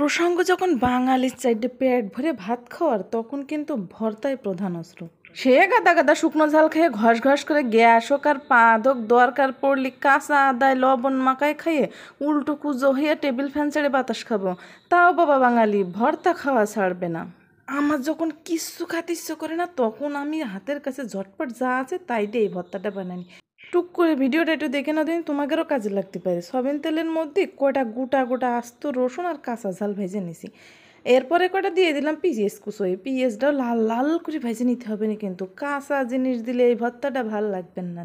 প্রসঙ্গ যখন বাঙালির চাইডে পেট ভরে ভাত খাওয়ার তখন কিন্তু ভর্তাই প্রধান অস্ত্র সে গাদা গাদা শুকনো ঝাল খেয়ে ঘস ঘস করে গ্যাস হোক আর পাদক দরকার পড়লি কাঁচা আদায় লবণ মাকায় খাইয়ে উল্টো কুজো হয়ে টেবিল ফ্যান ছেড়ে বাতাস খাবো তাও বাবা বাঙালি ভর্তা খাওয়া ছাড়বে না আমার যখন কিচ্ছু খাতিচ্ছু করে না তখন আমি হাতের কাছে ঝটপট যা আছে তাই দিয়ে এই ভর্তাটা বানানি টুক করে ভিডিওটা একটু দেখে না দিন তোমাদেরও কাজে লাগতে পারে সবেন তেলের মধ্যে কয়টা গোটা গোটা আস্ত রসুন আর কাঁচা ঝাল ভেজে নিছি এরপরে কটা দিয়ে দিলাম পিএস কুসই পিএসটাও লাল লাল করে ভেজে নিতে হবে না কিন্তু কাঁচা জিনিস দিলে এই ভর্তাটা ভাল লাগবে না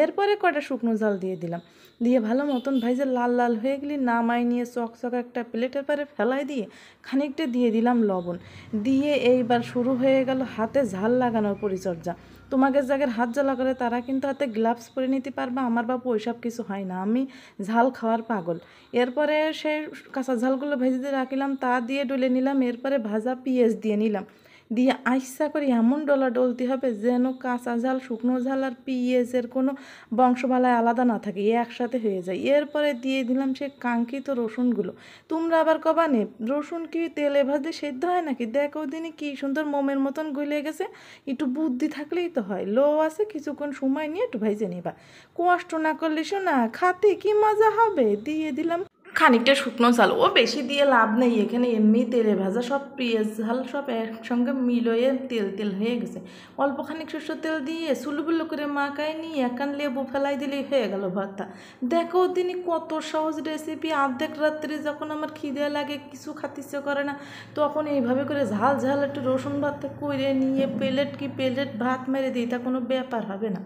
এরপরে কটা শুকনো জল দিয়ে দিলাম দিয়ে ভালো মতন ভেজে লাল লাল হয়ে গেলি নামাই নিয়ে চক চক একটা প্লেটের পারে ফেলাই দিয়ে খানিকটা দিয়ে দিলাম লবণ দিয়ে এইবার শুরু হয়ে গেল হাতে ঝাল লাগানোর পরিচর্যা তোমাকে যাদের হাত জ্বালা করে তারা কিন্তু হাতে গ্লাভস পরে নিতে পারবে আমার বাবু ওইসব কিছু হয় না আমি ঝাল খাওয়ার পাগল এরপরে সেই কাঁচা ঝালগুলো ভেজে দিয়ে রাখিলাম তা দিয়ে ডলে নিলাম এরপরে ভাজা পিঁয়াজ দিয়ে নিলাম দিয়ে আইসা করে এমন ডলা ডলতে হবে যেন কাঁচা ঝাল শুকনো ঝাল আর পিঁয়াজের কোনো বংশভালায় আলাদা না থাকে একসাথে হয়ে যায় এরপরে দিয়ে দিলাম সে কাঙ্ক্ষিত রসুনগুলো তোমরা আবার কবানে রসুন কি তেলে ভাজে সেদ্ধ হয় নাকি দেখো দিনে কি সুন্দর মোমের মতন গলে গেছে একটু বুদ্ধি থাকলেই তো হয় লো আছে কিছুক্ষণ সময় নিয়ে একটু ভাইজে নেবা কষ্ট না করলে শোনা খাতে কি মজা হবে দিয়ে দিলাম খানিকটা শুকনো চাল ও বেশি দিয়ে লাভ নেই এখানে এমনি তেলে ভাজা সব পেঁয়াজ ঝাল সব একসঙ্গে মিলয়ে তেল তেল হয়ে গেছে অল্প খানিক সরষের তেল দিয়ে সুলুবুলো করে মাকায় নিয়ে একান লেবু ফেলাই দিলেই হয়ে গেল ভর্তা দেখো তিনি কত সহজ রেসিপি অর্ধেক রাত্রে যখন আমার খিদে লাগে কিছু খাতে করে না তখন এইভাবে করে ঝাল ঝাল একটু রসুন ভাতটা করে নিয়ে প্লেট কি প্লেট ভাত মেরে দিই তা কোনো ব্যাপার হবে না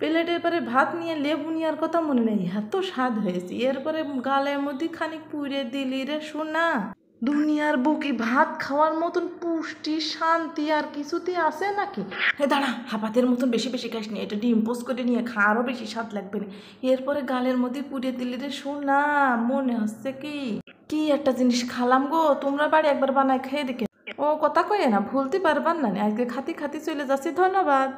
প্লেটের পরে ভাত নিয়ে লেবু নেওয়ার কথা মনে নেই এত স্বাদ হয়েছে এরপরে গালের মধ্যে খানিক পুড়ে দিলি রে শোনা দুনিয়ার বুকি ভাত খাওয়ার মতন পুষ্টি শান্তি আর কিছুতে আছে নাকি হে দাঁড়া হাপাতের মতন বেশি বেশি খাস নিয়ে এটা ডিম্পোজ করে নিয়ে খা আরও বেশি স্বাদ লাগবে না এরপরে গালের মধ্যে পুড়িয়ে দিলি রে শোনা মনে হচ্ছে কি কি একটা জিনিস খালাম গো তোমরা বাড়ি একবার বানায় খেয়ে দেখে ও কথা কয়ে না ভুলতে পারবার না আজকে খাতি খাতি চলে যাচ্ছি ধন্যবাদ